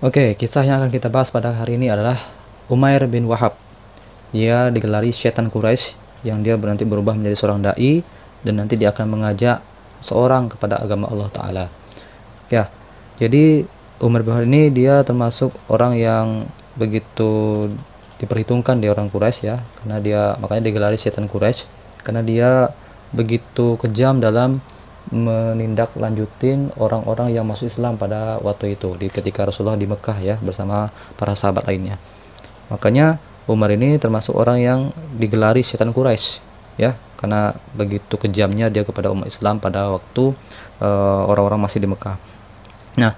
Oke, okay, kisah yang akan kita bahas pada hari ini adalah Umair bin Wahab. Dia digelari setan Quraisy yang dia nanti berubah menjadi seorang dai dan nanti dia akan mengajak seorang kepada agama Allah taala. Ya. Jadi Umar bin Wahab ini dia termasuk orang yang begitu diperhitungkan di orang Quraisy ya, karena dia makanya digelari setan Quraisy karena dia begitu kejam dalam menindaklanjutin orang-orang yang masuk Islam pada waktu itu di ketika Rasulullah di Mekah ya bersama para sahabat lainnya. Makanya Umar ini termasuk orang yang digelari setan Quraisy ya karena begitu kejamnya dia kepada umat Islam pada waktu orang eh, orang-orang masih di Mekah. Nah,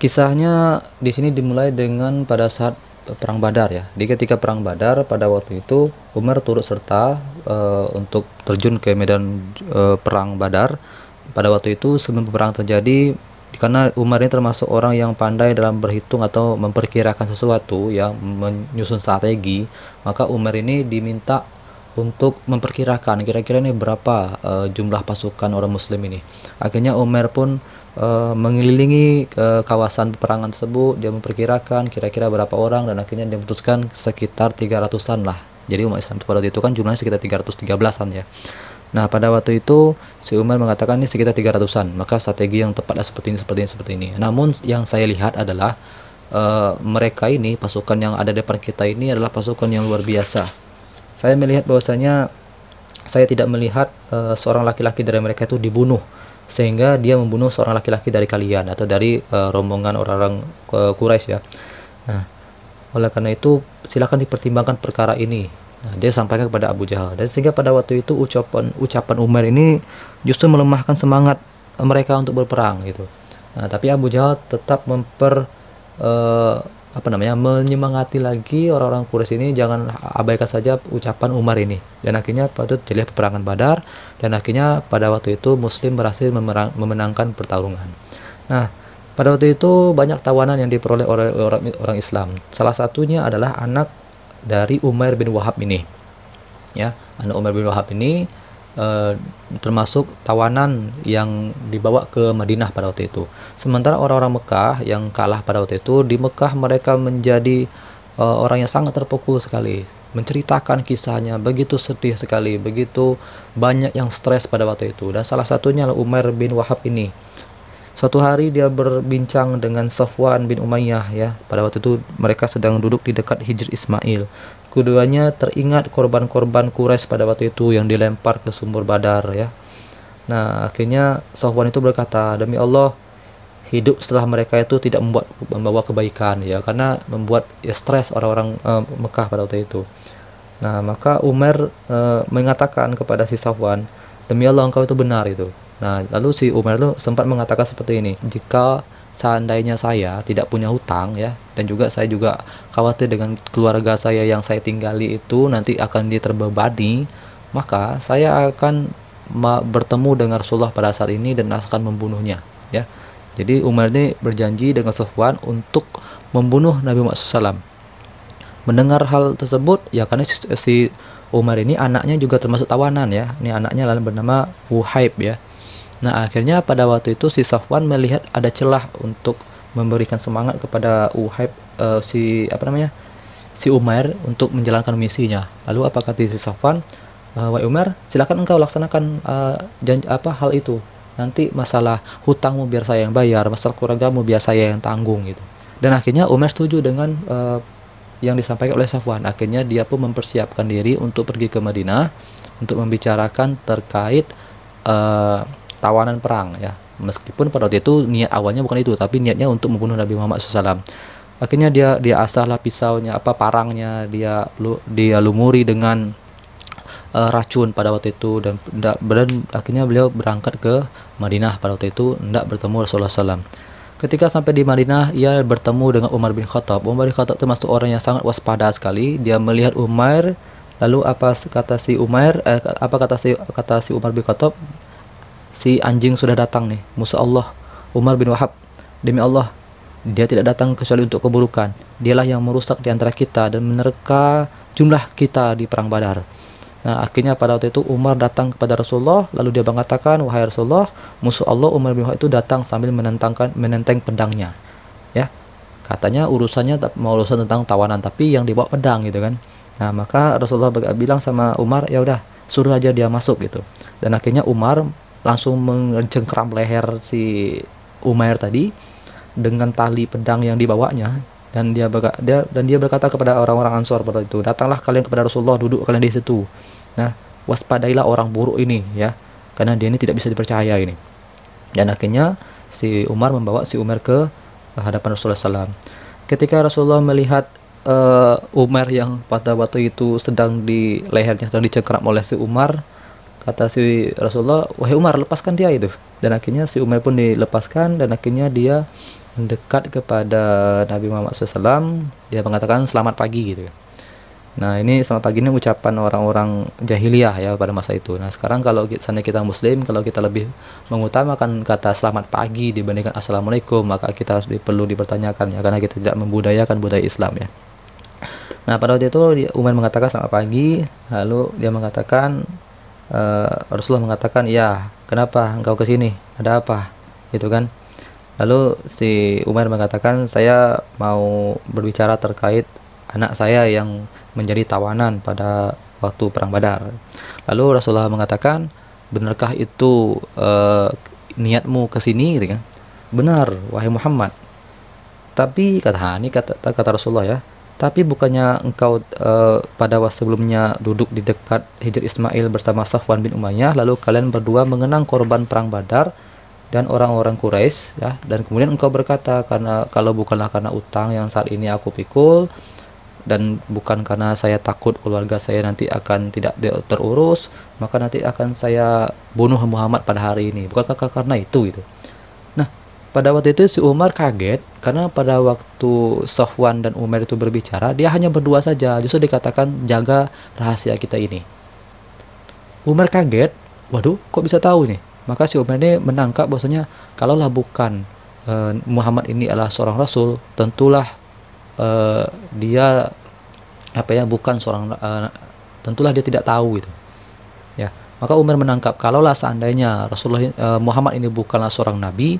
kisahnya di sini dimulai dengan pada saat perang Badar ya. Di ketika perang Badar pada waktu itu Umar turut serta uh, untuk terjun ke medan uh, perang Badar pada waktu itu sebelum perang terjadi, karena Umar ini termasuk orang yang pandai dalam berhitung atau memperkirakan sesuatu yang menyusun strategi, maka Umar ini diminta untuk memperkirakan kira-kira ini berapa uh, jumlah pasukan orang muslim ini. Akhirnya Umar pun uh, mengelilingi uh, kawasan peperangan tersebut, dia memperkirakan kira-kira berapa orang dan akhirnya dia memutuskan sekitar 300-an lah. Jadi umat Islam pada waktu itu kan jumlahnya sekitar 313-an ya. Nah, pada waktu itu si Umar mengatakan ini sekitar 300-an, maka strategi yang tepatlah seperti ini, seperti ini, seperti ini. Namun yang saya lihat adalah uh, mereka ini pasukan yang ada di depan kita ini adalah pasukan yang luar biasa. Saya melihat bahwasanya saya tidak melihat uh, seorang laki-laki dari mereka itu dibunuh sehingga dia membunuh seorang laki-laki dari kalian atau dari uh, rombongan orang-orang Quraisy ya. Nah, oleh karena itu silakan dipertimbangkan perkara ini Nah, dia sampaikan kepada Abu Jahal dan sehingga pada waktu itu ucapan ucapan Umar ini justru melemahkan semangat eh, mereka untuk berperang gitu. Nah, tapi Abu Jahal tetap memper uh, apa namanya menyemangati lagi orang-orang Quraisy ini jangan abaikan saja ucapan Umar ini dan akhirnya pada terjadi peperangan Badar dan akhirnya pada waktu itu Muslim berhasil memerang, memenangkan pertarungan. Nah, pada waktu itu banyak tawanan yang diperoleh oleh orang, orang Islam. Salah satunya adalah anak dari Umar bin Wahab ini. Ya, anak Umar bin Wahab ini eh, termasuk tawanan yang dibawa ke Madinah pada waktu itu. Sementara orang-orang Mekah yang kalah pada waktu itu di Mekah mereka menjadi eh, orang yang sangat terpukul sekali, menceritakan kisahnya begitu sedih sekali, begitu banyak yang stres pada waktu itu. Dan salah satunya Umar bin Wahab ini. Suatu hari dia berbincang dengan Safwan bin Umayyah ya. Pada waktu itu mereka sedang duduk di dekat Hijr Ismail. Keduanya teringat korban-korban Quraisy pada waktu itu yang dilempar ke sumur Badar ya. Nah, akhirnya Safwan itu berkata, "Demi Allah, hidup setelah mereka itu tidak membuat membawa kebaikan ya karena membuat ya stres orang-orang uh, Mekah pada waktu itu." Nah, maka Umar uh, mengatakan kepada si Safwan, "Demi Allah engkau itu benar itu." Nah, lalu si Umar itu sempat mengatakan seperti ini, jika seandainya saya tidak punya hutang ya dan juga saya juga khawatir dengan keluarga saya yang saya tinggali itu nanti akan diterbebani maka saya akan bertemu dengan Rasulullah pada saat ini dan akan membunuhnya ya jadi Umar ini berjanji dengan Sofwan untuk membunuh Nabi Muhammad SAW mendengar hal tersebut ya karena si Umar ini anaknya juga termasuk tawanan ya ini anaknya bernama Wuhaib ya Nah, akhirnya pada waktu itu si Safwan melihat ada celah untuk memberikan semangat kepada Uhaib uh, eh, si apa namanya? si Umar untuk menjalankan misinya. Lalu apa kata si Safwan? Uh, Wahai Umar, silakan engkau laksanakan uh, eh, janji, apa hal itu. Nanti masalah hutangmu biar saya yang bayar, masalah keluargamu biar saya yang tanggung gitu. Dan akhirnya Umar setuju dengan uh, yang disampaikan oleh Safwan. Akhirnya dia pun mempersiapkan diri untuk pergi ke Madinah untuk membicarakan terkait uh, tawanan perang ya. Meskipun pada waktu itu niat awalnya bukan itu, tapi niatnya untuk membunuh Nabi Muhammad SAW. Akhirnya dia dia asahlah pisaunya, apa parangnya, dia lu, dia lumuri dengan uh, racun pada waktu itu dan tidak dan akhirnya beliau berangkat ke Madinah pada waktu itu tidak bertemu Rasulullah SAW. Ketika sampai di Madinah, ia bertemu dengan Umar bin Khattab. Umar bin Khattab masuk orang yang sangat waspada sekali. Dia melihat Umar, lalu apa kata si Umar? Eh, apa kata si kata si Umar bin Khattab? si anjing sudah datang nih Musa Allah Umar bin Wahab demi Allah dia tidak datang kecuali untuk keburukan dialah yang merusak di antara kita dan menerka jumlah kita di perang Badar Nah, akhirnya pada waktu itu Umar datang kepada Rasulullah, lalu dia mengatakan, "Wahai Rasulullah, musuh Allah Umar bin Wahab itu datang sambil menentangkan menenteng pedangnya." Ya. Katanya urusannya mau urusan tentang tawanan, tapi yang dibawa pedang gitu kan. Nah, maka Rasulullah bilang sama Umar, "Ya udah, suruh aja dia masuk gitu." Dan akhirnya Umar langsung mengejengkram leher si Umair tadi dengan tali pedang yang dibawanya dan dia, berka, dia dan dia berkata kepada orang-orang Ansor pada itu datanglah kalian kepada Rasulullah duduk kalian di situ nah waspadailah orang buruk ini ya karena dia ini tidak bisa dipercaya ini dan akhirnya si Umar membawa si Umar ke eh, hadapan Rasulullah SAW ketika Rasulullah melihat uh, eh, Umar yang pada waktu itu sedang di lehernya sedang dicengkeram oleh si Umar kata si Rasulullah wahai Umar lepaskan dia itu dan akhirnya si Umar pun dilepaskan dan akhirnya dia mendekat kepada Nabi Muhammad SAW dia mengatakan selamat pagi gitu nah ini selamat pagi ini ucapan orang-orang jahiliyah ya pada masa itu nah sekarang kalau misalnya kita muslim kalau kita lebih mengutamakan kata selamat pagi dibandingkan assalamualaikum maka kita perlu dipertanyakan ya karena kita tidak membudayakan budaya Islam ya nah pada waktu itu Umar mengatakan selamat pagi lalu dia mengatakan uh, Rasulullah mengatakan ya kenapa engkau ke sini ada apa gitu kan lalu si Umar mengatakan saya mau berbicara terkait anak saya yang menjadi tawanan pada waktu perang Badar lalu Rasulullah mengatakan benarkah itu uh, niatmu ke sini gitu kan benar wahai Muhammad tapi kata ini kata kata Rasulullah ya tapi bukannya engkau uh, pada waktu sebelumnya duduk di dekat Hijr Ismail bersama Safwan bin Umayyah, lalu kalian berdua mengenang korban perang Badar dan orang-orang Quraisy, ya. Dan kemudian engkau berkata, karena kalau bukanlah karena utang yang saat ini aku pikul dan bukan karena saya takut keluarga saya nanti akan tidak terurus, maka nanti akan saya bunuh Muhammad pada hari ini. Bukankah karena itu gitu? Pada waktu itu si Umar kaget karena pada waktu Sofwan dan Umar itu berbicara, dia hanya berdua saja, justru dikatakan jaga rahasia kita ini. Umar kaget, waduh kok bisa tahu nih? Maka si Umar ini menangkap bahwasanya kalaulah bukan e, Muhammad ini adalah seorang rasul, tentulah e, dia apa ya bukan seorang e, tentulah dia tidak tahu gitu. Ya, maka Umar menangkap kalaulah seandainya Rasulullah Muhammad ini bukanlah seorang nabi,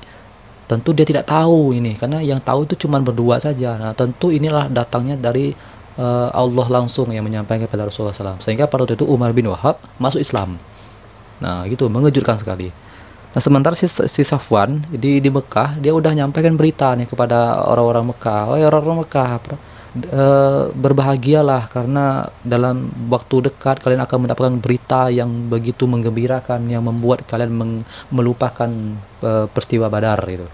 tentu dia tidak tahu ini karena yang tahu itu cuma berdua saja nah tentu inilah datangnya dari uh, Allah langsung yang menyampaikan kepada Rasulullah SAW sehingga pada waktu itu Umar bin Wahab masuk Islam nah gitu mengejutkan sekali nah sementara si, si Safwan di di Mekah dia udah nyampaikan berita nih kepada orang-orang Mekah oh orang-orang Mekah e, berbahagialah karena dalam waktu dekat kalian akan mendapatkan berita yang begitu menggembirakan yang membuat kalian meng, melupakan e, peristiwa Badar gitu.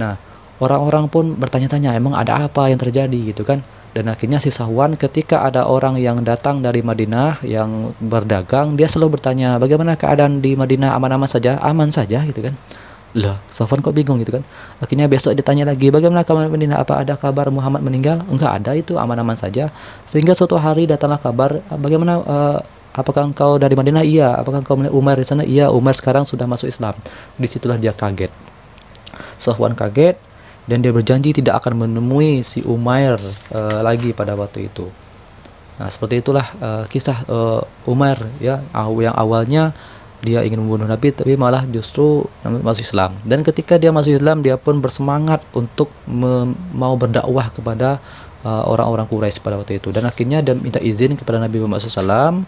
Nah, orang-orang pun bertanya-tanya emang ada apa yang terjadi gitu kan. Dan akhirnya si Sahwan ketika ada orang yang datang dari Madinah yang berdagang, dia selalu bertanya, "Bagaimana keadaan di Madinah? Aman-aman saja? Aman saja?" gitu kan lah Safwan kok bingung gitu kan akhirnya besok ditanya lagi bagaimana kabar Medina apa ada kabar Muhammad meninggal enggak ada itu aman-aman saja sehingga suatu hari datanglah kabar bagaimana uh, apakah engkau dari Madinah iya apakah engkau melihat Umar di sana iya Umar sekarang sudah masuk Islam disitulah dia kaget Sofwan kaget dan dia berjanji tidak akan menemui si Umar uh, eh, lagi pada waktu itu nah seperti itulah uh, kisah uh, Umar ya yang awalnya dia ingin membunuh Nabi tapi malah justru masuk Islam dan ketika dia masuk Islam dia pun bersemangat untuk mau berdakwah kepada orang uh, orang-orang Quraisy pada waktu itu dan akhirnya dia minta izin kepada Nabi Muhammad SAW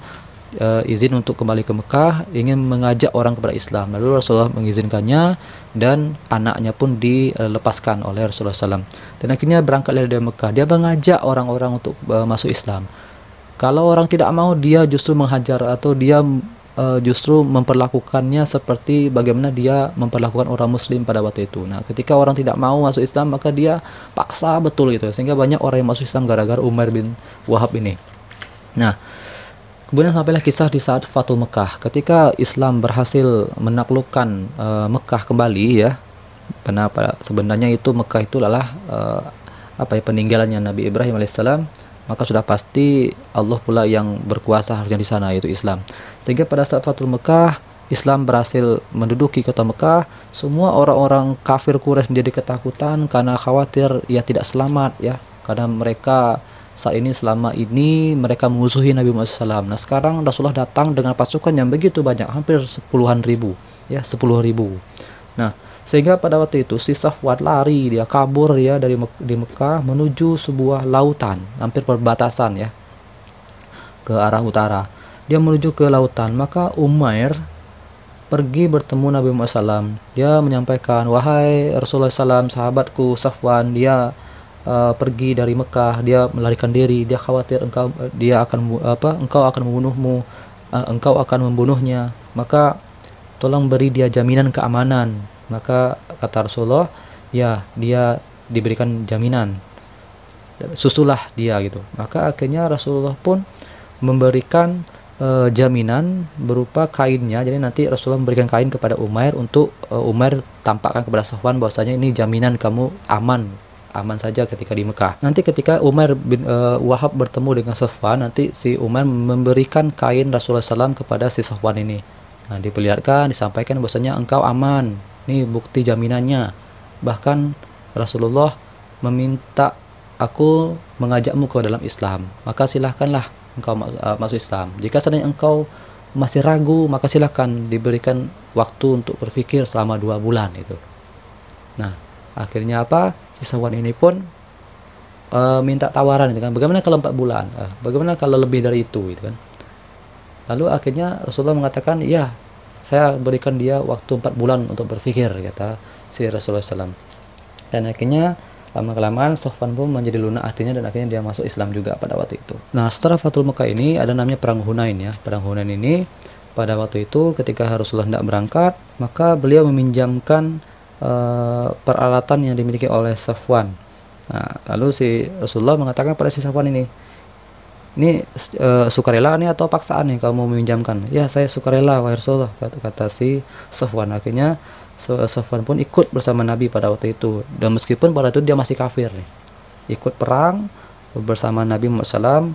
uh, izin untuk kembali ke Mekah ingin mengajak orang kepada Islam lalu Rasulullah mengizinkannya dan anaknya pun dilepaskan oleh Rasulullah SAW dan akhirnya berangkat dari Mekah dia mengajak orang-orang untuk uh, masuk Islam kalau orang tidak mau dia justru menghajar atau dia uh, justru memperlakukannya seperti bagaimana dia memperlakukan orang muslim pada waktu itu. Nah, ketika orang tidak mau masuk Islam, maka dia paksa betul gitu. Sehingga banyak orang yang masuk Islam gara-gara Umar bin Wahab ini. Nah, kemudian sampailah kisah di saat Fatul Mekah. Ketika Islam berhasil menaklukkan uh, Mekah kembali ya. Kenapa? Sebenarnya itu Mekah itu adalah uh, apa ya peninggalannya Nabi Ibrahim alaihissalam maka sudah pasti Allah pula yang berkuasa harusnya di sana yaitu Islam. Sehingga pada saat Fathul Mekah Islam berhasil menduduki kota Mekah, semua orang-orang kafir Quraisy menjadi ketakutan karena khawatir ia tidak selamat ya, karena mereka saat ini selama ini mereka mengusuhi Nabi Muhammad SAW. Nah sekarang Rasulullah datang dengan pasukan yang begitu banyak, hampir sepuluhan ribu, ya sepuluh ribu. Nah sehingga pada waktu itu si Safwan lari, dia kabur ya dari Mek di Mekah menuju sebuah lautan, hampir perbatasan ya, ke arah utara. Dia menuju ke lautan, maka Umair pergi bertemu Nabi Muhammad SAW. Dia menyampaikan, wahai Rasulullah SAW, sahabatku Safwan, dia uh, pergi dari Mekah, dia melarikan diri, dia khawatir engkau dia akan apa engkau akan membunuhmu, uh, engkau akan membunuhnya. Maka tolong beri dia jaminan keamanan maka kata Rasulullah ya dia diberikan jaminan susulah dia gitu maka akhirnya Rasulullah pun memberikan e, jaminan berupa kainnya jadi nanti Rasulullah memberikan kain kepada Umar untuk e, Umair tampakkan kepada Safwan bahwasanya ini jaminan kamu aman aman saja ketika di Mekah. Nanti ketika Umar bin uh, Wahab bertemu dengan Safwan, nanti si Umar memberikan kain Rasulullah SAW kepada si Safwan ini. Nah, diperlihatkan, disampaikan bahwasanya engkau aman ini bukti jaminannya. Bahkan Rasulullah meminta aku mengajakmu ke dalam Islam. Maka silahkanlah engkau eh, masuk Islam. Jika seandainya engkau masih ragu, maka silahkan diberikan waktu untuk berpikir selama dua bulan itu. Nah, akhirnya apa? Sisawan ini pun uh, minta tawaran itu kan. Bagaimana kalau empat bulan? Eh, bagaimana kalau lebih dari itu gitu kan? Lalu akhirnya Rasulullah mengatakan, "Iya, saya berikan dia waktu 4 bulan untuk berpikir kata si Rasulullah SAW dan akhirnya lama kelamaan Sofwan pun menjadi lunak hatinya dan akhirnya dia masuk Islam juga pada waktu itu. Nah setelah Fatul Mekah ini ada namanya Perang Hunain ya. Perang Hunain ini pada waktu itu ketika Rasulullah tidak berangkat maka beliau meminjamkan uh, peralatan yang dimiliki oleh Sofwan. Nah, lalu si Rasulullah mengatakan pada si Sofwan ini, ini e, sukarela nih atau paksaan nih kamu meminjamkan ya saya sukarela wahai Rasulullah kata, kata si Sofwan akhirnya Sofwan pun ikut bersama Nabi pada waktu itu dan meskipun pada itu dia masih kafir nih ikut perang bersama Nabi Muhammad SAW e,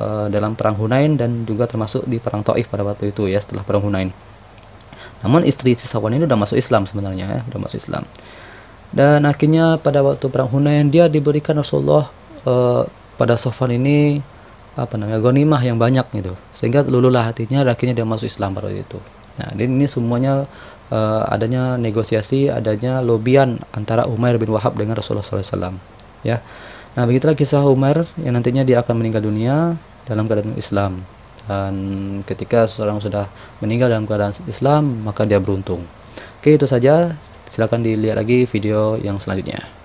eh, dalam perang Hunain dan juga termasuk di perang Taif pada waktu itu ya setelah perang Hunain namun istri si Sofwan ini udah masuk Islam sebenarnya ya udah masuk Islam dan akhirnya pada waktu perang Hunain dia diberikan Rasulullah e, pada Sofwan ini apa namanya gonimah yang banyak gitu sehingga lululah hatinya akhirnya dia masuk Islam pada itu nah ini semuanya uh, adanya negosiasi adanya lobian antara Umar bin Wahab dengan Rasulullah SAW ya nah begitulah kisah Umar yang nantinya dia akan meninggal dunia dalam keadaan Islam dan ketika seorang sudah meninggal dalam keadaan Islam maka dia beruntung oke itu saja silakan dilihat lagi video yang selanjutnya